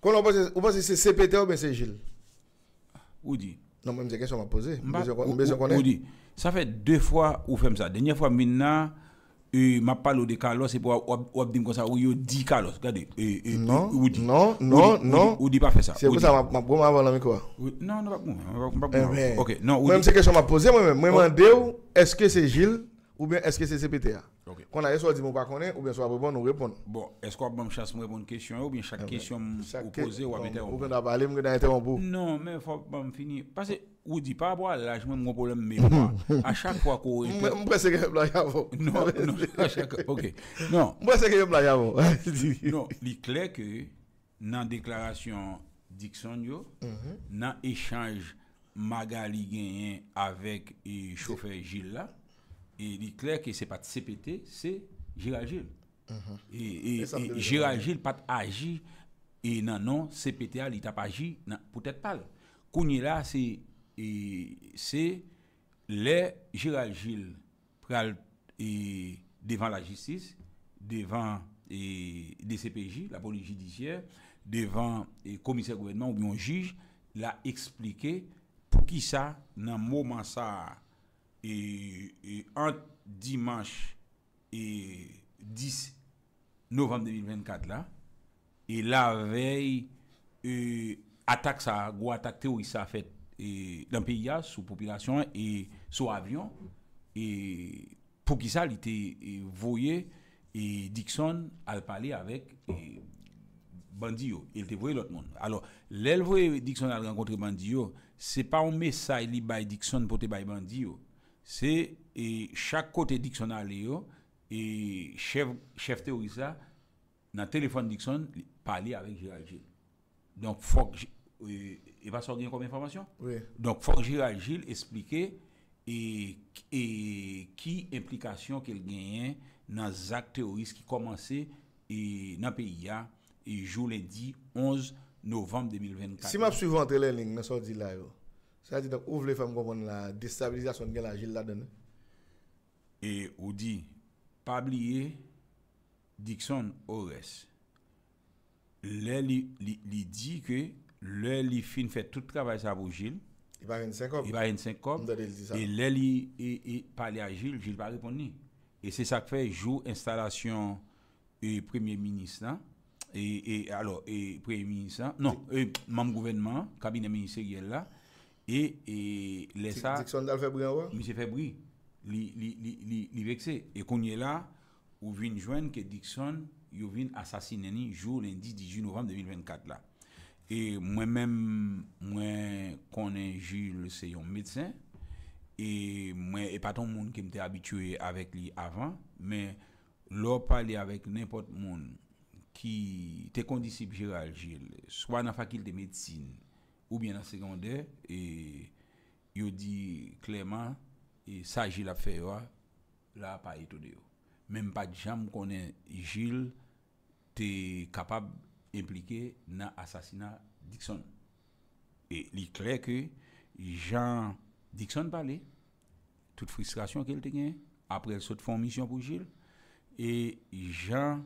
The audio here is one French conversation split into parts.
Quand on pense, on pense que c'est CPT ou bien c'est Gilles Où dit Non, mais c'est question m'a posé. Où dit Ça fait deux fois ou fait ça. Dernière fois, maintenant, je euh, m'a parlé de Carlos c'est pour dire comme ça, ou il dit Carlos. Regardez. Euh, euh, non, non, non, non. Ou dit pas fait ça. C'est pour ça ma je vais avant la micro. Non, non, pas pour eh Ok, non. Même c'est question m'a posé moi-même. Moi, je oh. me est-ce que c'est Gilles ou bien est-ce que c'est CPTA Kon a ye sou al di mou pa konen, ou bien sou ap repon nou repon. Bon, esko ap ban m chas mou repon kèsyon ou bien chak kèsyon m ou pose ou ap bon, enteronpou. Ou kènda bale m gen an enteronpou. Non, men fòk ban m fini. Pase, ou di pa ap wala, jmen m wopolem m mèman. A chak fwa kou... Mwen preseke yon blagyavon. Non, non, a chak... Ok. Non. Mwen preseke yon blagyavon. Non, li kler ke nan deklarasyon Dixon yo, mhm. nan echange Magali genyen avèk e choufer Gila... li e kler ki se pat CPT, se Gérald Gilles. Mhm. E, e, e Gérald Gilles pat aji e nan nan CPTA li tap aji pou tèt pal. Kouni la, se le Gérald Gilles pral devan la jistis, devan DCPJ, la politik judisyè, devan komisè gouvernement ou yon jige, la eksplike pou ki sa nan mouman sa e ant dimans e dis novem 2024 la e la vey e atak sa ou atak te ou sa fet dan peya sou popilasyon e sou avyon pou ki sa li te voye e Dixon al pale avek e, bandiyo, il te voye lot moun alo, lel voye Dixon al renkontre bandiyo se pa ou me sa li bay Dixon pote bay bandiyo Se e, chak kote diksonale yo, e, chef teorisa nan telefon dikson pale avek Giral Gile. Donk fok e, Giral Gile esplike ki implikasyon kel genyen nan zak teoris ki komanse nan PIA jou ledi 11 novembe 2024. Si map suivante le ling nan sordi la yo, Ou vle fèm konpon la destabilizasyon gen la jil la dene? E ou di, pabliye, dikson, o res. Le li di ke, le li fin fè tout travay sa vou jil, i bayen 5 kop, e le li, e pale a jil, jil pale pon ni. E se sak fè, jou, instalasyon, e premye ministan, e, alo, e premye ministan, non, e mam gouvenman, kabine minister gen la, E, e lè sa... Dixon dal febri anwa? Mise febri. Li vekse. E konye la, ou vin jwen ke Dixon, yo vin asasineni joun lèndi 18 novem 2024 la. E mwen mèm mwen konen jil se yon medsen, e mwen epaton moun ke mte abitue avèk li avan, mè lò pali avèk nèpot moun ki te kondisi viral jil, swan an fakil de medsine, ou bien en secondaire, et il dit clairement, et ça, Gilles a fait, là, pas étonné. Même pas de gens connaît Gilles, t'es capable impliqué dans l'assassinat Dixon. Et il est clair que Jean Dixon parlait, toute frustration qu'elle a après elle de mission pour Gilles, et Jean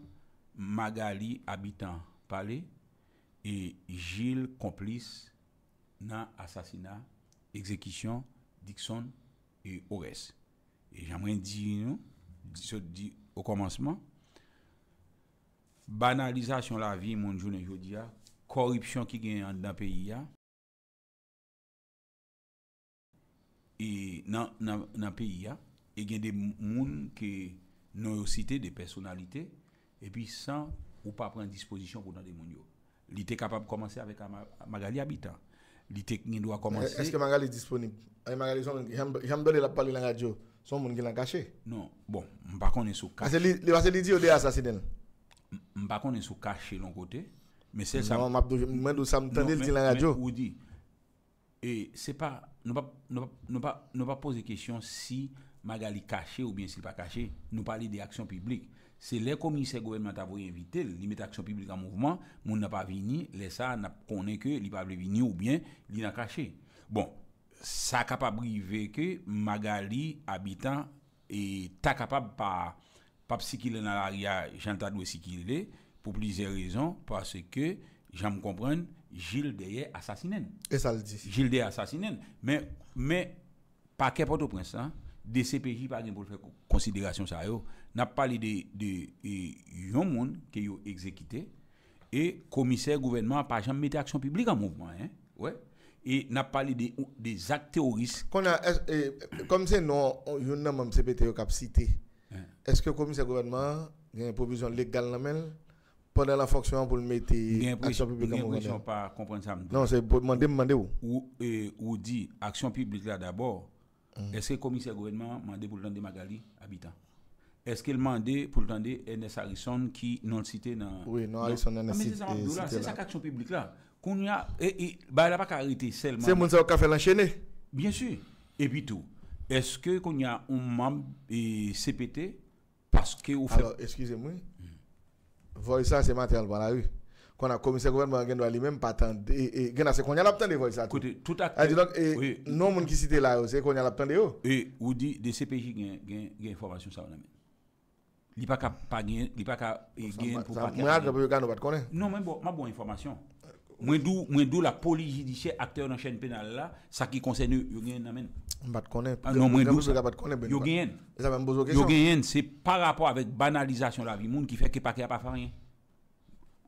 Magali, habitant, parlait, et Gilles, complice, nan asasina, ekzekisyon, dikson, e o res. E jan mwen di yon, di se di o komansman, banalizasyon la vi, moun jounen jodi ya, koripsyon ki gen nan peyi ya, nan peyi ya, e gen de moun ki non yosite de personalite, e pi san ou pa pren disposisyon pou nan de moun yo. Li te kapab komanse avèk magali abitan, Est-ce que Magali est disponible Magali, j'aime donner la parole la radio. Son monde qui l'a caché Non, bon, on caché. l'idée, on caché côté. Mais c'est ça. Non, je la et c'est pas, ne pas, pas poser question si Magali caché ou bien s'il pas caché, nous parler des actions publiques. C'est les commissaires gouvernementaux qui invité, ils mettent action publique en mouvement, moun n'a pas venu, les ça n'a connaît que pas venir ou bien il n'a caché. Bon, ça capable briver que Magali habitant et ta capable pas pas se j'entends qu'il est pour plusieurs raisons parce que j'aime comprendre Gilles est assassiné. Et ça le dit. Gilles assassiné mais mais pas que au prince hein? DCPJ pa gen pou fè konsiderasyon sa yo, nap pali de, de yon moun ke yo ekzekite, e komiser gouvenman pa jam mette aksyon publik an mouvman, hein. ouais. e nap pali de, de zak terroristes Kon a, kom se nou, yon nan cité CPT yo kap site, hein. gouvernement eske komiser gouvenman gen provision legal nan men, pendant la fonction pour le mettre action publique en mouvement. pas Non, c'est pour demander, demander où. Ou, eh, ou dit action publique là d'abord Mm. Est-ce que le commissaire gouvernement m'a demandé pour le temps Magali, habitant Est-ce qu'il m'a demandé pour le temps de Harrison qui non cité dans. Oui, non, Harrison dans... pas cité. Mais C'est ça, c'est ça publique là. Qu'on a. Et, et, bah, il n'a pas qu'à arrêter seulement. C'est mon qui a fait l'enchaîner. Bien sûr. Et puis tout. Est-ce que qu'on y a un membre CPT parce que. Fait... Alors, excusez-moi. Mm. Voyez ça, c'est matériel par la qu'on a commissaire gouvernement qui lui-même pas attendre et et c'est qu'on y a l'attendre voix ça côté tout acte ah, donc oui non monde qui cite là c'est qu'on y a l'attendre et ou dit de CPJ gain gain information ça là il pas pas gain il pas gain pour pas moi je pas pas connaître non mais bon ma bonne information moi d'où moi d'où la police judiciaire acteur dans chaîne pénale là ça qui concerne yo gain amène pas connaître ah, connaître yo gain ça c'est par rapport avec banalisation la vie monde qui fait que pas pas faire rien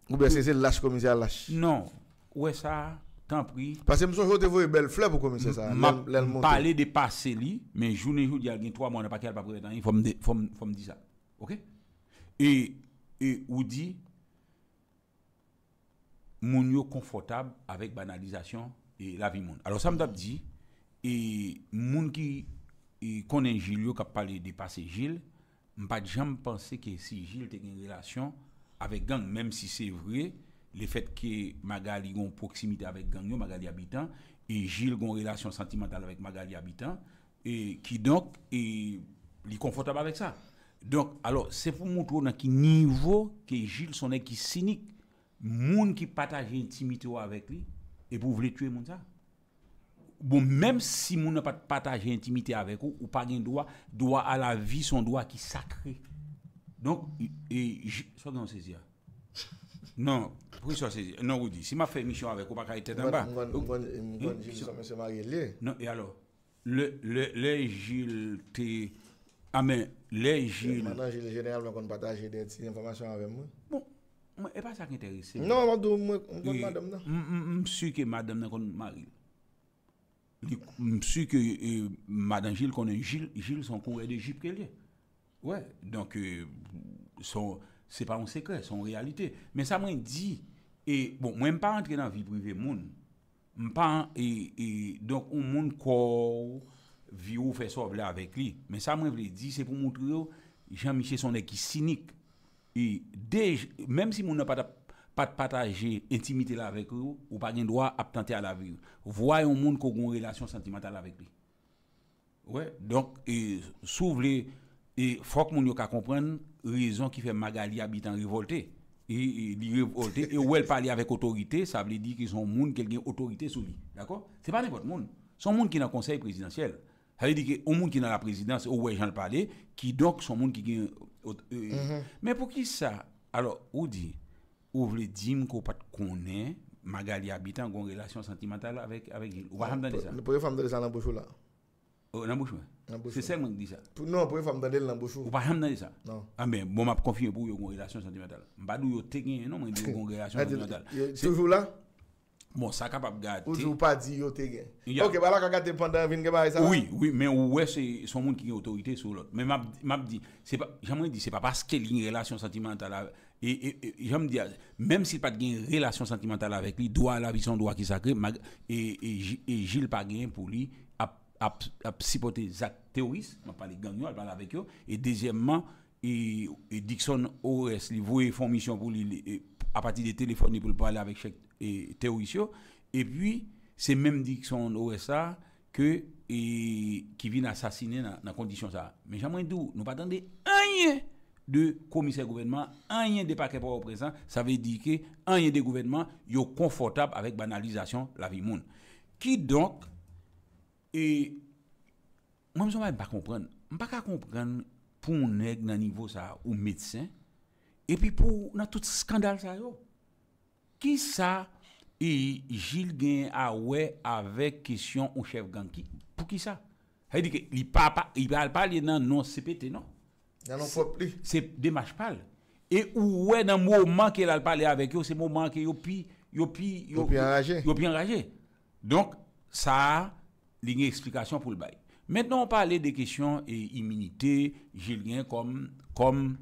ou bien c'est lâche commissaire lâche Non. Ouais ça, tant pis. Parce que je suis te voir belle fleur pour commencer ça. Je parler de passer li, mais journée jour il y a 3 mois on n'a pas qu'à pas président, il faut me dire ça. OK Et et ou dit moun confortable avec banalisation et la vie monde. Alors ça me dit et gens qui connaît Gilles qui a parlé de passé Gilles, ne jamais pensé que si Gilles a une relation avec gang, même si c'est vrai, le fait que Magali a une proximité avec gang, Magali habitant, et Gilles a une relation sentimentale avec Magali habitant, et qui donc est, confortable avec ça. Donc, alors, c'est pour montrer dans quel niveau que Gilles son est qui cynique, monde qui partage intimité avec lui, et vous voulez tuer monde ça. Bon, même si monde n'a pas partagé intimité avec vous, ou pas droit, droit à la vie, son droit qui est sacré. Donc, soit dans yeux. Non, pour soit yeux. Non, vous dites, si m'a fait mission avec qu'elle était en bas. Euh, non, et alors le, Les Gilles, t Amen ah, les Gilles. Maintenant, Gilles Général, je vais partager des informations avec moi. Bon. ce n'est pas ça qui intéresse. Non, je ne madame Je madame est kon Je suis que madame euh, Gilles connaît Gilles, Gilles son courrier de Jip Ouè, donk, se pa an sekre, se pa an realite. Men sa mwen di, mwen pa antre nan vi prive moun, mwen pa, donk, moun kor vi ou fe sov la avèk li, men sa mwen vle di, se pou moun triyo, Jean-Michel sonè ki sinik, menm si moun nan pat pataje intimite la avèk li, ou pa nyen doa aptante al avèk li, vwa yon moun ko goun relasyon sentimental avèk li. Ouè, donk, sou vle... Et faut que comprennent la raison qui fait Magali habitant révolté. Et il révolté. et où elle parle avec autorité, ça veut dire qu'ils sont monde qui a autorité sur lui. D'accord n'est pas n'importe monde. des monde qui est dans le conseil présidentiel. Ça veut dire au monde qui dans la présidence, où gens parler, qui donc des monde qui gagne. Euh, mm-hmm. Mais pour qui ça Alors, où dit, ou voulez dire qu'on pas connaît Magali habitant, une relation sentimentale avec avec Ou pas ça Vous pouvez faire ça dans le là. Dans c'est ça que je dis ça. Non, pour les femmes d'aller l'embauche. Vous ne pouvez ça. Non. Ah, mais bon, je confie pour une relation sentimentale. Je ne dis pas non, mais une relation sentimentale. Toujours là Bon, ça capable de Toujours pas dit yo te Ok, bah là, quand tu pendant 20 ans, ça. Oui, oui, mais ouais, c'est son monde qui a autorité sur l'autre. Mais m'a dit, c'est pas, j'aimerais dire, c'est pas parce qu'il y a une relation sentimentale et, et, et j'aime dire, même s'il pas de relation sentimentale avec lui, doit la vie son droit qui sacré, et, et, et Gilles pas gain pour lui, à supporter Zach Théoris, on parle gang, on parle avec eux. Et deuxièmement, Dixon OS, il voulait faire mission pour à partir des téléphones pour parler avec chaque théoricien. Et puis, c'est même Dixon OSA que, qui vient assassiner dans la condition ça. Mais j'aimerais dire, nous pas un rien de commissaire gouvernement, un rien de paquet pour présent. Ça veut dire que rien de gouvernement, est confortable avec banalisation la vie monde. Qui donc, Et moi mison mwen mba kompren. Mba mba kompren pou mnen nan nivou sa ou medisen epi pou nan tout skandal sa yo. Ki sa e gil gen a we avèk kesyon ou chef ganki? Po ki sa? Hae di ke li al palye nan non CPT non? nan? Non se demaj pal. E ou we nan mwè ou manke la palye avek yo se mwè ou manke yopi an raje. Donc sa a il y explication pour le bail. Maintenant, on parle des questions et immunité, Julien comme, comme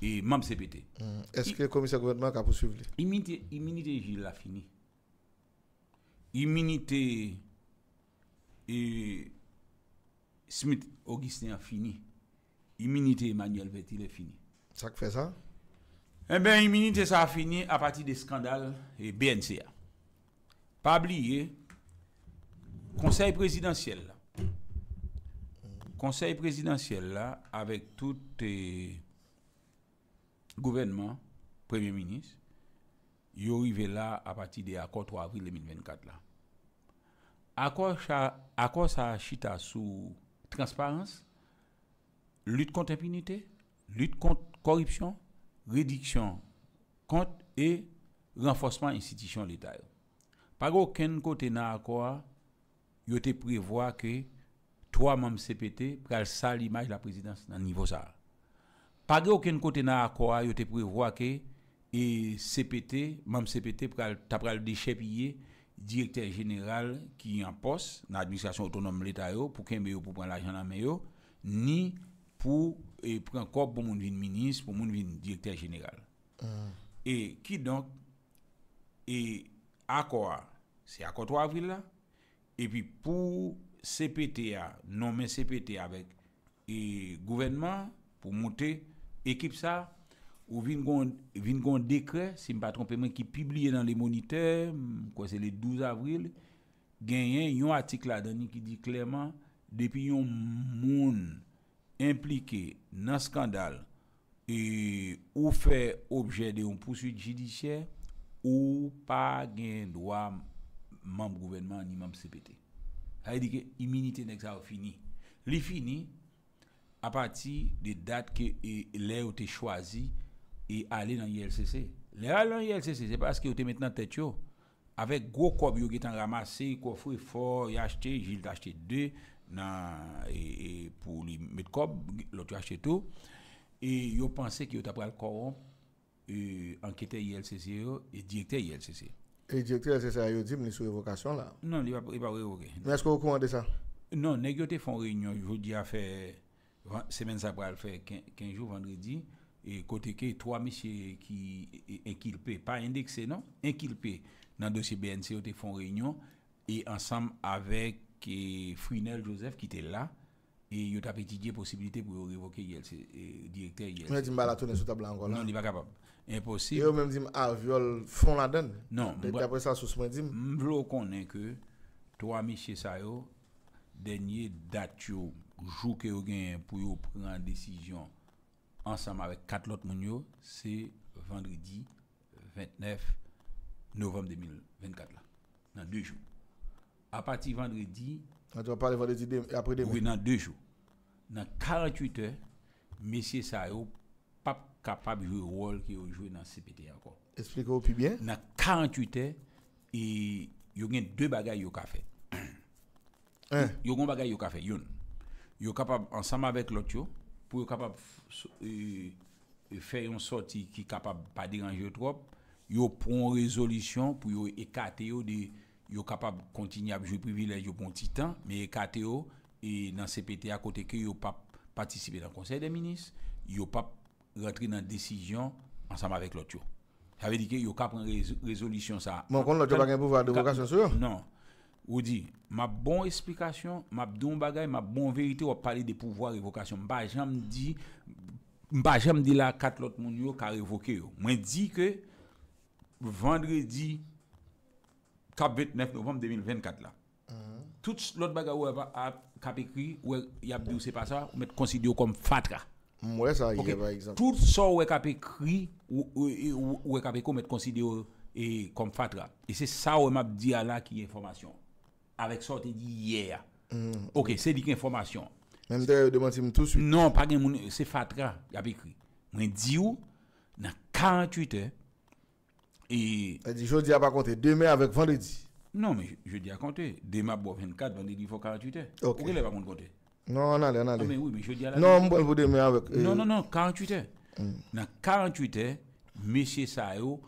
et membre CPT. Hmm, est-ce que le commissaire gouvernement a poursuivi Immunité, immunité Gilles l'a fini. Immunité et Smith Augustin a fini. Immunité Emmanuel Vettel a fini. Ça fait ça Eh bien, immunité, ça a fini à partir des scandales et BNCA. Pas oublier, Conseil présidentiel Conseil présidentiel là, avec tout le gouvernement, Premier ministre, est arrivé là à partir de l'accord 3 avril 2024 là. à ça, chita sous transparence, lutte contre l'impunité lutte contre la corruption, réduction contre et renforcement institution l'État. Pas aucun côté n'a accord il était prévoit que trois membres CPT pour ça l'image de la présidence dans niveau ça. Pas de aucun côté dans l'accord, il était prévoit que et CPT, membres CPT le tapral déchepiller directeur général qui est en poste dans l'administration autonome de l'État pour qu'il pour prendre l'argent dans la ni pour prendre prendre corps pour mon ministre, pour mon directeur général. Mm. Et qui donc, et accord, c'est accord 3 avril epi pou CPTA, non men CPTA vek, e gouvenman pou mouté, ekip sa, ou vin goun dekre, si mpa trompè men ki pibliye nan le monite, kwa se le 12 avril, genyen yon atik la, dan yon ki di klerman, depi yon moun implike nan skandal, e ou fe obje de yon pousuit jidisye, ou pa genyen do ame, membre gouvernement ni membre CPT. Ça veut dire que l'immunité n'est pas finie. Les fini à partir des dates que l'air a été choisi et aller dans l'ILCC. L'air dans l'ILCC, c'est parce qu'il était maintenant tête avec gros corps qui était ramassé, coffre fort, il a acheté, il a acheté deux nan, et, pour lui mettre corps, l'autre a acheté tout. Et il a pensé qu'il a pris le corps, euh, enquêter l'ILCC et directeur l'ILCC. Et directeur, c'est ça, il dit, mais sous révocation là. Non, il va pas révoquer. Mais est-ce que vous commandez ça? Non, les gens font réunion, je vous dis, à faire, semaine y a faire 15 jours vendredi, et côté que trois messieurs qui inculpés, pas indexés, non, inculpés dans le dossier BNC, ils une réunion, et ensemble avec eh, Frinel Joseph qui était là, E yo tapetidye posibilite pou yo revoke yel se Direkter yel se Mwenye di mbala toune sou tabla ango la non, Yo menm di m avyol fon la den Non M vlo konen ke To amiche sa yo Denye dat yo Jou ke yo gen pou yo pran desisyon Ansam avek kat lot moun yo Se vendredi 29 novem 2024 la Nan 2 jou A pati vendredi tu vas parler vendredi et après demain. Oui, dans deux jours. Dans 48 heures, monsieur n'est pas capable de jouer le rôle qu'il a joué dans CPT encore. Expliquez-vous plus bien. Dans 48 heures, il y a deux bagages qu'il a fait. Hein? Il y a un bagages qu'il a fait. Il est capable, ensemble avec l'autre, pour capable de euh, euh, faire une sortie qui est capable de ne pas déranger trop, il prend une résolution pour écarter de yo capable de continuer à jouer privilège bon titan mais sont et dans CPT à côté que yo pas participer dans le conseil des ministres yo pas rentrer dans la décision ensemble avec l'autre ça veut dire que yo cap prendre résolution ça mon que l'autre pas pouvoir de vocation sur non ou dit ma bonne explication ma ma bonne vérité on parler de pouvoir révocation. Je ne dis pas que la quatre l'autre moun yo Je révoquer moi dit que vendredi Kap 29 novem 2024 la. Mhm. Tout lot baga ou e va kap ekri, ou e yap di ou non, se pa sa, ou met konsidio kom fatra. Mwen sa y eva ekzant. Tout sa ou e kap ekri, ou e kap ekon met konsidio kom fatra. E se sa ou e map di ala ki y e informasyon. Awek sa te di ye ya. Ok, se di ki informasyon. Mwen te demansi mwen tout su. Non, pagin moun, se fatra, yap ekri. Mwen di ou, nan 48 e, Et. Elle dit, jeudi à pas compter, demain avec vendredi. Non, mais je dis à compter. Demain, bon, 24, vendredi, il faut 48 heures. Ok. Pourquoi elle va compter Non, on allait, on allait. Ah, mais oui, mais dis à la. Non, on demain avec. Euh, non, non, non, 48 heures. Hmm. Dans 48 heures, M. Sayo,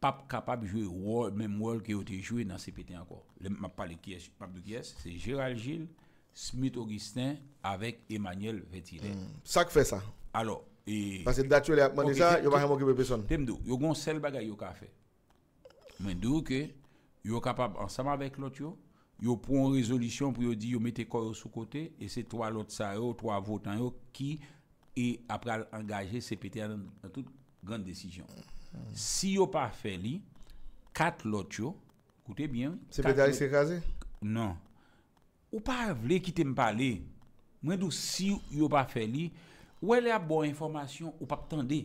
pas capable de jouer le même rôle qu'il a joué dans CPT encore. Je parle qui de qui est, c'est Gérald Gilles, Smith Augustin avec Emmanuel Vétilé. Hmm. Ça qui fait ça. Alors, et... Parce que d'actualité, il n'y a pas de personne. Il y a un seul bagage qu'il a fait. Mwen dou ke, yo kapab ansama vek lot yo, yo pou an rezolisyon pou yo di yo mete kor yo sou kote, e se 3 lot sa yo, 3 votan yo, ki, e apra angaje CPT an tout, grand desisyon. Si yo pa fe li, 4 lot yo, koute bien. CPT a li se kaze? Non. Ou pa vle ki te mpale, mwen dou si yo pa fe li, ou e le a bon informasyon, ou pa ktande.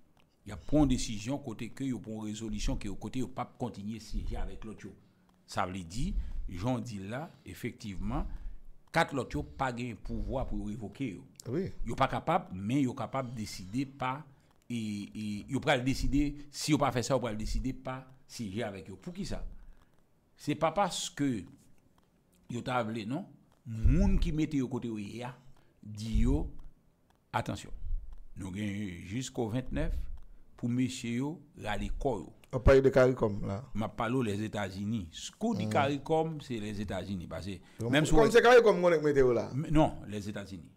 Il y a point décision côté que, il y a point résolution qui est au côté, il pas continuer à siéger avec l'autre. Ça veut dire, j'en dis là, effectivement, quatre l'autre yo pas gain pouvoir pour révoquer. Oui. yo pas capable mais ils capable capable de décider pas. Et, yo pas décider, si ils pas fait ça, ils pas décider pas siéger avec eux. Pour qui ça C'est pas parce que ils ont non monde qui mettait au côté hier, dit yo, attention, nous gagnons jusqu'au 29 pour monsieur Raliko. On parle de CARICOM là. Je parle les États-Unis. Ce qu'on dit mm. CARICOM, c'est les États-Unis. Parce que même Comme c'est CARICOM qu'on est météo là. Non, les États-Unis.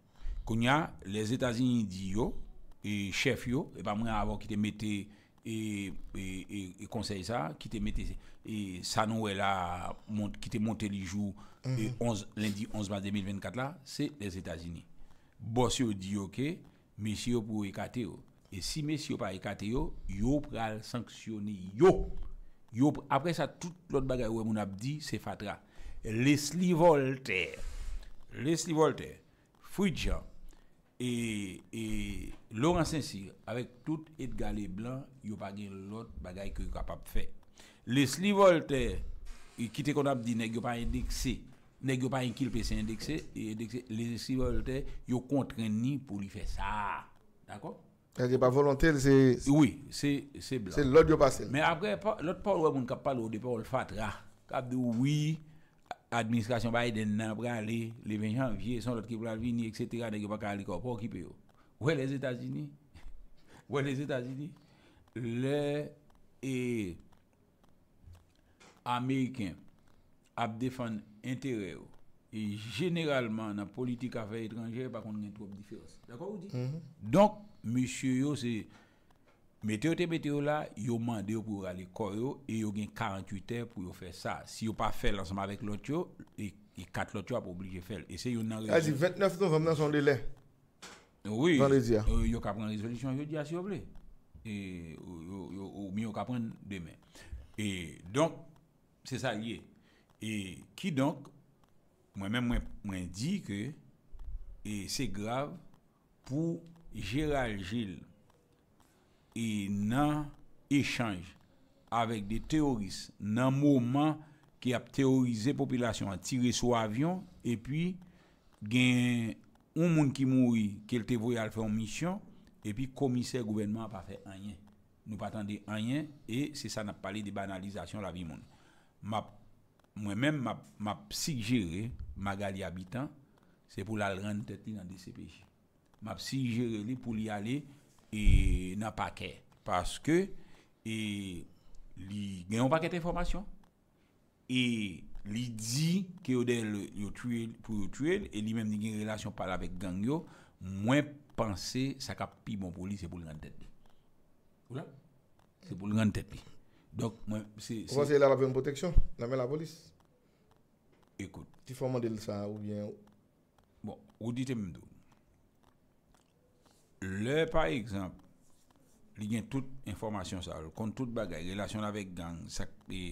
Quand y a les États-Unis dit yo, et chef yo, et pas moi avant qui te mette et, et, ça, qui te mette et ça nous est là, qui te monté les jours, mm. lundi 11 mars 2024 là, c'est les États-Unis. Boss dit ok, monsieur pour écarter et si messieurs pas écarté yo, yo pral sanctionner yo. Yo après ça toute l'autre bagaille où mon a dit c'est fatra. Leslie Voltaire. Leslie Voltaire, Fouidjan et et Laurent Saint-Cyr avec tout Edgar Leblanc, yo pas gain l'autre bagaille que capable faire. Leslie Voltaire et qui qu'on a dit nèg pas indexé nèg yo pas inculpé c'est indexé et indexé Leslie Voltaire yo contraint ni pour lui faire ça. D'accord c'est pas volontaire, c'est. Oui, c'est C'est l'autre passé. Mais après, l'autre parole, on parle au départ, le fatra. Quand dit oui, l'administration Biden n'a pas aller le 20 janvier, sont l'autre qui va venir, etc. N'est pas aller pour occuper. Où est les États-Unis Où est les États-Unis Les Américains ont défendu l'intérêt. Et généralement, dans la politique affaires étrangères, étrangère contre, il y a trop de différence. D'accord, vous dites mm-hmm. Donc, monsieur yo c'est météo te là yo mandé pour aller et yo gen 48 heures pour faire ça si yo pas fait ensemble avec l'autre yo et, quatre l'autre yo pas obligé faire et c'est yo nan 29 novembre dans son délai. Oui. yo ka prendre résolution s'il vous plaît. Et yo yo ka prendre demain. Et donc c'est ça Et qui donc moi-même moi, que et c'est grave pour Gérald Gilles e nan échange avèk de terorist nan mouman ki ap terorize popilasyon a tire sou avyon e pi gen un moun ki mouri ke lte voyal fè an mission e pi komise gouvernement ap ap fè anyen nou patan de anyen e se sa nap pale de banalizasyon la vi moun mwen mèm ma psik géré magali abitan se pou la lren tetli nan DCPJ map si jere li pou li ale e na pa kè. Paske, e, li gen yon pa kète informasyon, e li di ki yon de yon tue, pou yon tue, e li menm ni gen relasyon pala vek gangyo, mwen panse sa kapi moun polis se pou l'gan tèpè. Se pou l'gan tèpè. Donc, mwen... Pou panse yon la lape yon poteksyon? La mè la polis? Ekout. Ti fò mwen de lisa ou vyen ou? Bon, ou ditem mè mdou. Le par exemple, li gen tout informasyon sa, kont tout bagay, relasyon lavek gang, sakpe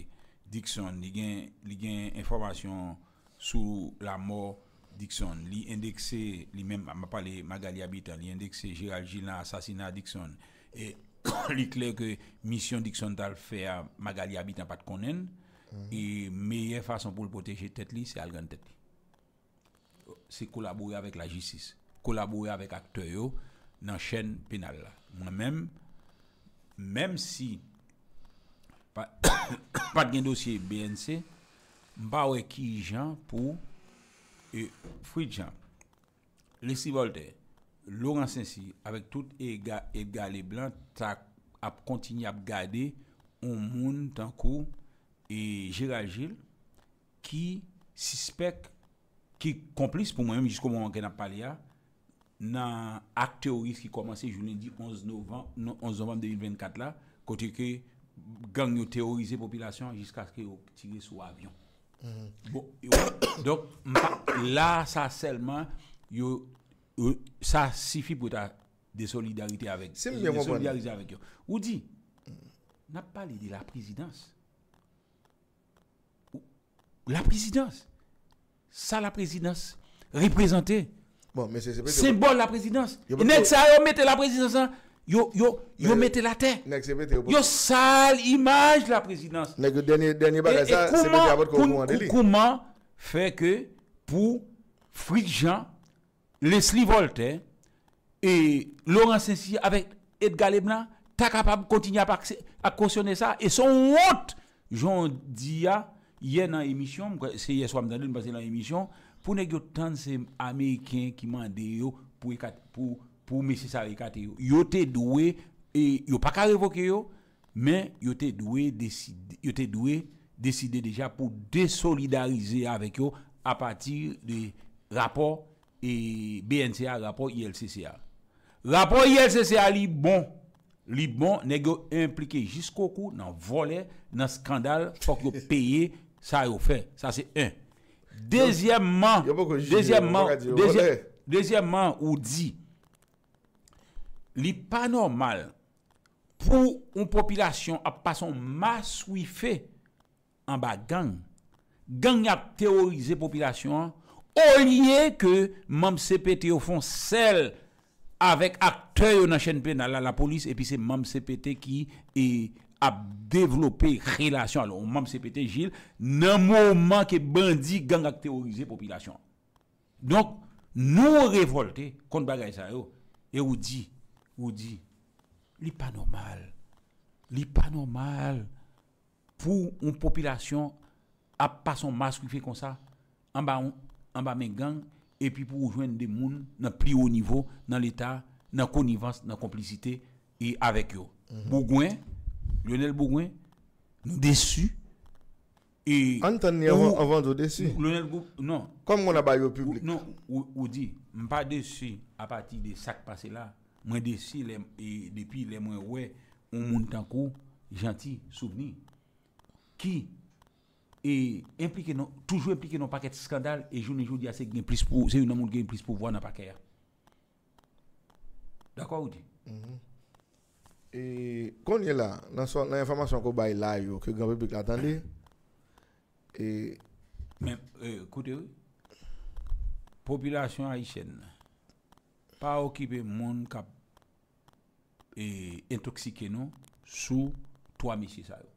Dixon, li gen informasyon sou la mor Dixon, li endekse, li men, ma pale Magali Abita, li endekse Gérald Gilles nan asasina Dixon, e li kler ke misyon Dixon tal fe Magali Abita pat konen, e meye fason pou l'poteje tet li, se algan tet li. Se kolabouye avèk la jisis, kolabouye avèk akteyo, se kolabouye avèk akteyo, nan chen penal la. Mwen men, men si, pat gen dosye BNC, mba we ki jan pou, e, fwi jan, lesi Voltaire, Laurent Sensi, avek tout e gale blan, tak ap kontini ap gade, ou moun tankou, e jirajil, ki sispek, ki komplis pou mwen jisko mwen gen apalya, dans l'acte terroriste qui qui jounen 11 novembre, 11 novembre 2024 là côté que gang yo population terrorisé la population jusqu'à tire mhm. donc, là ça seulement ça suffit pour des solidarités avec ta de avec avèk. Se Ou dit de la présidence La présidence ça la présidence représentée Bon, mais c'est symbole la présidence. Nèg ça yo mettez la présidence yo yo yo mettez la terre. Yo sale image la présidence. Nèg dernier dernier bagage ça c'est Comment fait que pour Frick Jean, Leslie Voltaire et Laurent Saint-Cyr avec Edgar Leblanc, es capable de continuer à, cautionner ça et son honte. Jean dis hier dans l'émission, c'est hier soir dans l'émission pou nek yo tan se Ameriken ki mande yo pou mesi sa rekate yo yo te dwe e yo pa ka revoke yo men yo te dwe yo te dwe deside deja pou desolidarize avek yo a pati de rapor e BNCA, rapor ILCCA rapor ILCCA li bon li bon nek yo implike jisko kou nan vole nan skandal fok yo peye sa yo fe, sa se un Deuxièmement, deuxièmement, deuxièmement, ou dit, n'est pas normal pour une population à passer massouifé en bas gang. Gang a théorisé population au lieu que même CPT au fond celle avec acteurs dans la chaîne pénale la police et puis c'est même CPT qui est a développer relation alors même CPT Gilles le moment que bandit gang a terrorisé population donc nous révoltés contre bagay et on dit on dit n'est pas normal n'est pas normal pour une population à pas son masque qui fait comme ça en bas en bas mes gangs et puis pour rejoindre des gens dans plus haut niveau dans l'état dans connivence dans complicité et avec eux mm Lionel Bouguin déçu. Et Anthony, avant, avant de déçu. Lionel Bourgoin, non. Comme on a baillé au public. non, ou, dit, je ne pas déçu à partir de ça qui passé là. Je suis déçu et depuis les moins ouais, on monte en cours, gentil, souvenir. Qui est impliqué toujours impliqué dans paquet de scandale et jour ne jour pas plus pour c'est une monde qui a pour voir dans paquet. D'accord ou dit? Mhm. E, konye la, nan yon informasyon ko bay la yo, ke ganpe pe katan li. E, e, Kote yo, populasyon ayisen, pa okipe moun ka entoksike nou, sou toa misi sa yo.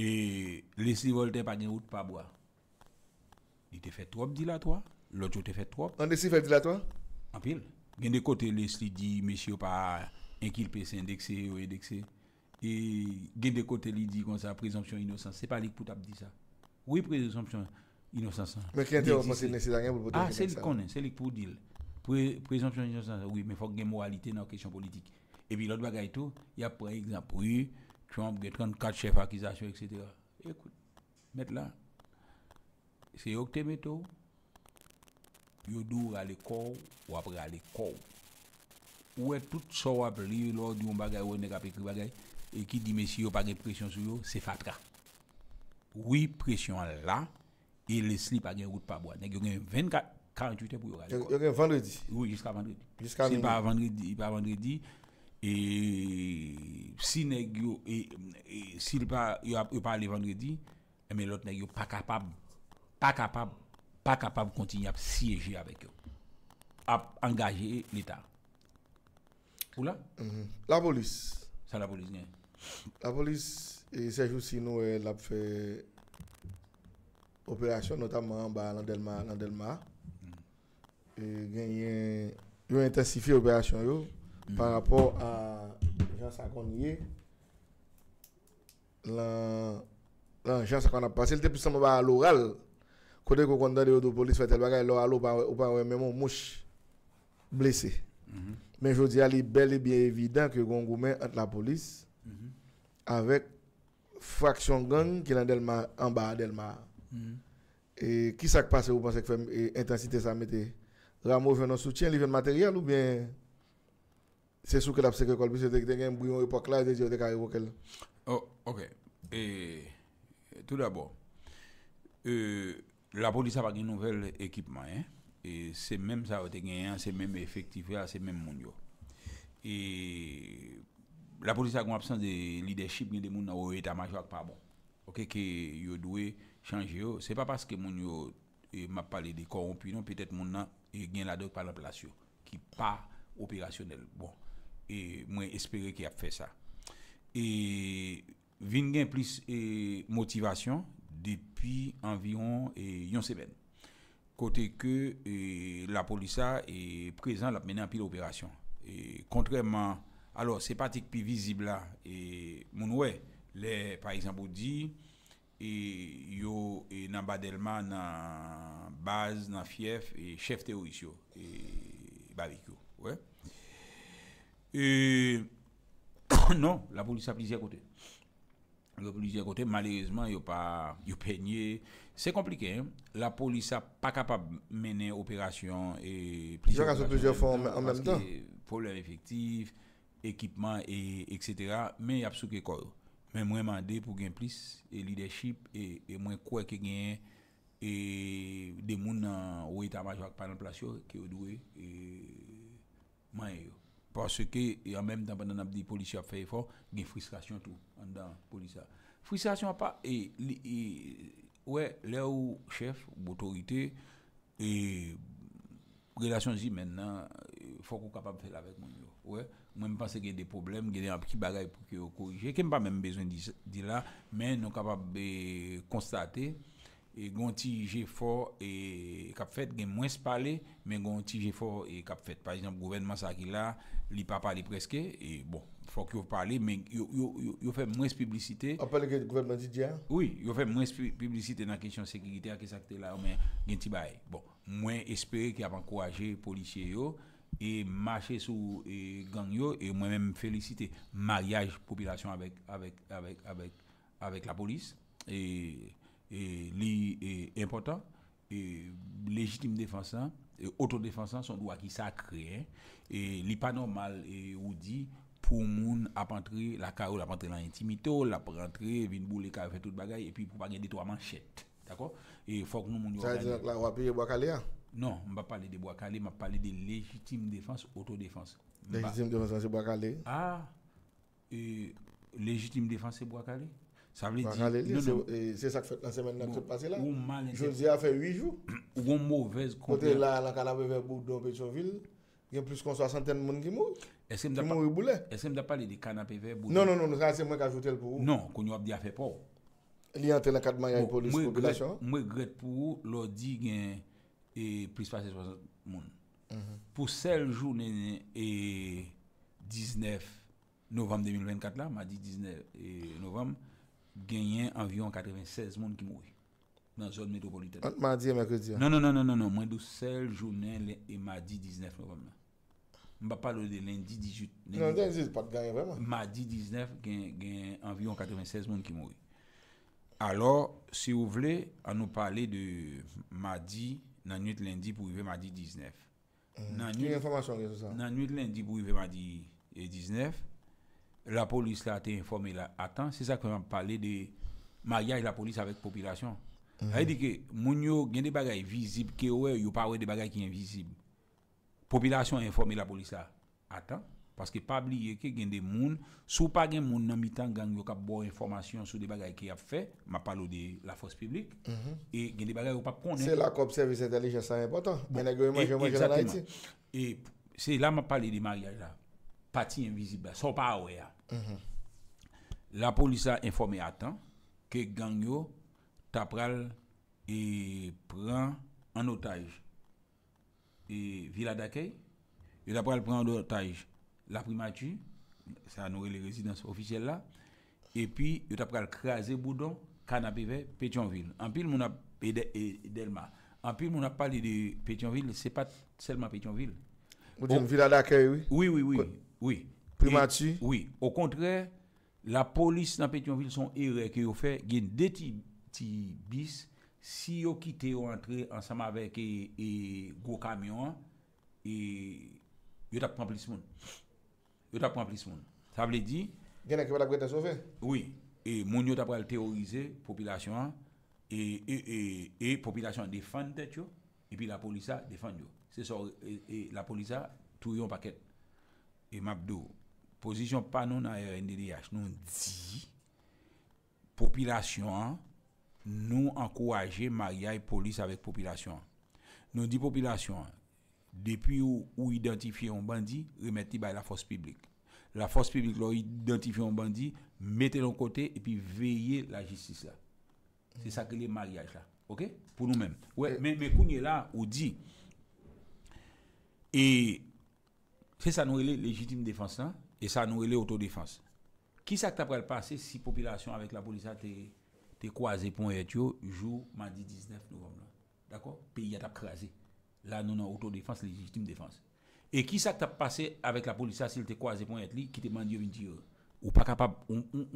E lesi volte pa nye out pa boa. Ni te fe trop dilatwa, lot yo te fe trop. An desi fe dilatwa? An pil. An pil. Il y a des côtés qui dit, monsieur, pas inculpé, c'est indexé ou indexé. Et il y a des côtés qui dit comme ça, présomption d'innocence. Ce n'est pas lui pour dire ça. Oui, présomption d'innocence. Mais qui est-ce que nécessaire pour Ah, c'est le qu'on c'est lui pour dire. Présomption d'innocence, oui, mais il faut qu'il y ait moralité dans la question politique. Et puis l'autre bagaille tout, il y a par exemple, oui, Trump, il a 34 chefs d'accusation, etc. Écoute, mettez-le là, c'est eux qui yo do rale kou, wap rale kou. tout est wap li lor di yon bagay ou après à ekri bagay, e ki di mesi yo pa presyon sou yo, fatra. Oui, presyon la, e pa gen route pa vous 24, 48 pour yo rale kou. Yo vendredi? Oui, jiska vendredi. Jiska vendredi. pa vendredi, pa vendredi, eh si il yo, e, vendredi, pa pa kapab kontinye ap siyeje avèk yo. Ap angaje l'Etat. Ola? Mhm. La polis. Sa la polis, nye. La polis e, sejou si nou e, ap fè operasyon notamen ba Landelma. Mhm. E, gen yon intensifi operasyon yo mhm. pa rapò a Jean Saganye. La Jean Saganye. Se l tepousan mou ba l'oral côté qu'on mhm. a dit que police fait tel bagage, là, ou pas, ou même un mouche blessé. Mais je dis, il est bel et bien évident que Gongoumé entre la police avec faction gang qui est en bas d'Elma. Et qui s'est passé, vous pensez que l'intensité e, ça mette Ramon vient soutien, il vient matériel ou bien c'est sous que la police colbis était un bouillon époque là, il était carré au Oh, Ok. Et tout d'abord, euh, la police a pas un nouvel équipement. Hein? Et c'est même ça hein. c'est même effectif, hein. c'est même yo. Et la police a une absence de leadership, ni de monde dans l'état-major pas bon. Ok, que yo doit changer. C'est pas parce que mon yo m'a parlé de corrompu, non, peut-être mon nan gagne la doc par la place qui pas opérationnel. Bon, et moi espérer qu'il a fait ça. Et vin plus de motivation depuis environ une semaine. Côté que la police a est présente, la mené en pile opération. contrairement, alors c'est pas plus visible là, et mon ouais, par exemple, on dit, et yo et nan badelma nan base nan fief et chef de et barbecue ouais et non la police a plusieurs côtés Le polisye kote, malerezman, yo pe nye. Se komplike, la polis a pa kapab mene operasyon. Joka sou plejè fon an mèm dan? Polère efektif, ekipman, etc. Mè y ap sou ke kor. Mè mwen mande pou gen plis, e lideship, e mwen kouè ke gen, e demoun nan ou etamaj wak pananplasyon, ke ou dwe, mè y. Pas se ke y an mèm dan banan ap di polisye ap fèye fon, gen friskasyon tout. dans la police. Frustration pas part, et ouais, là où chef, autorité et relation aussi maintenant, il faut qu'on soit capable de faire avec nous. Ouais, moi, je pense qu'il y a des problèmes, il y a un petit bagages pour que vous corrigiez, qu'il pas même besoin de dire là, mais nous sommes capables de constater. E gwen ti je fò e kap fèt gen mwen se pale men gwen ti je fò e kap fèt par exemple gwenman sa ki la li pa pale preske e bon fò ki yo pale men yo fè mwen se publicite a pale gen gwenman di diya yo fè mwen se publicite nan kesyon sekirite a kesakte la men gen ti baye bon, mwen espere ki ap ankouraje polisye yo e mache sou e gang yo e mwen mèm felicite mariage popilasyon avèk avèk avèk avèk la polis e Et li e, important, e, légitime défenseur, hein, hein, sont des droits qui sacré, hein, et li pas normal, ou dit, pour moun a entrer la carole la entrer dans l'intimité la pour rentrer vinn bouler ka faire toute bagaille et puis pour pas gagner trois manchettes d'accord et faut que nous moun ça veut dire que la va payer bois calé non on va parler de bois calé m'a parler de légitime défense autodéfense légitime défense c'est bois calé ah et légitime défense c'est bois calé Sa mwen li di, se sak fèt la semen nèk se pase la Jodi a fè 8 jou Ou mwen mouvez kou Ote la kanapè vè bouk do Pechonville Gen plus kon 60 moun ki mou Ki mou yu boule Ese m da pali de kanapè vè bouk Non, non, non, se mwen kajoutel pou ou Non, kon yon ap di a fè pou Li antè lakadman yon polis popilasyon Mwen gret pou ou, lò di gen Plus pas 60 moun Pou sel jounen 19 Novam 2024 la Madi 19 Novam genyen avyon 96 moun ki moun. Nan zyon metropolitane. Ante madi e mèkèdia. Nan nan nan nan nan nan, non. mwen dou sel jounen e madi 19 moun. Mba palo de lendi 18. Nan lendi 18 pat ganyan vè mwen. Madi 19 genyen avyon 96 moun ki moun. Alors, si ou vle, an nou pale de madi, nan nyet lendi pou yve madi 19. Nan nyet lendi pou yve madi 19, la police a été informée là, attends, c'est ça que je parlé de mariage de la police avec la population. Mm dit que veut dire que, a des bagages visibles, qui ouais, des pas des bagailles qui sont invisibles. Population informé la police là, attends. Parce que pas oublier que gen des monde sous pas gen moun nan mitan gang yo ont des information sur des bagages qui ont fait, je parle de la force publique, mm -hmm. et gen des bagailles ou pas C'est là qu'on observe cette intelligence, c'est important. Bon, Et, c'est là m'a parlé des mariages là. Partie invisible, ça so pas ouais. Mhm. La police a informé à temps que Gangio t'a et prend en otage et Villa d'accueil et tapral pris en otage la primature ça a nourri les résidences officielles là et puis il tapral craser boudon canapé Pétionville en pile mon Delma en pile on a parlé de Pétionville c'est pas seulement Pétionville vous dites Villa d'accueil oui oui oui, oui. Oui, au contraire, la polis nan Petionville son erek yo fe, gen deti bis, si yo kite yo entre ansama vek e go kamyon, yo tap pran polis moun. Yo tap pran polis moun. Sa vle di? Gen ek yo wala gwen te sofe? Oui, e moun yo tap wale teorize popilasyon, e popilasyon defan det yo, epi la polisa defan yo. Se sor, la polisa tou yon paket, e map do yo. Position pas nous dans RNDDH, nous dit, population, hein, nous encourager mariage police avec population. Nous dit population, depuis où, identifier un bandit, remettez par la force publique. La force publique l'a identifie un bandit, mettez-le côté et puis veillez la justice là. C'est ça que les mariages là. OK Pour nous-mêmes. Ouais, euh, mais mais là, on dit et c'est ça nous les légitime défense hein et ça nous relève autodéfense. Qui ça passé si la population avec la police a été croisée pour être jour mardi 19 novembre D'accord Pays a été crasé. Là nous avons autodéfense, légitime défense. Et qui ça passé avec la police a été croisée pour être qui te mandié une tire Ou pas capable on, on,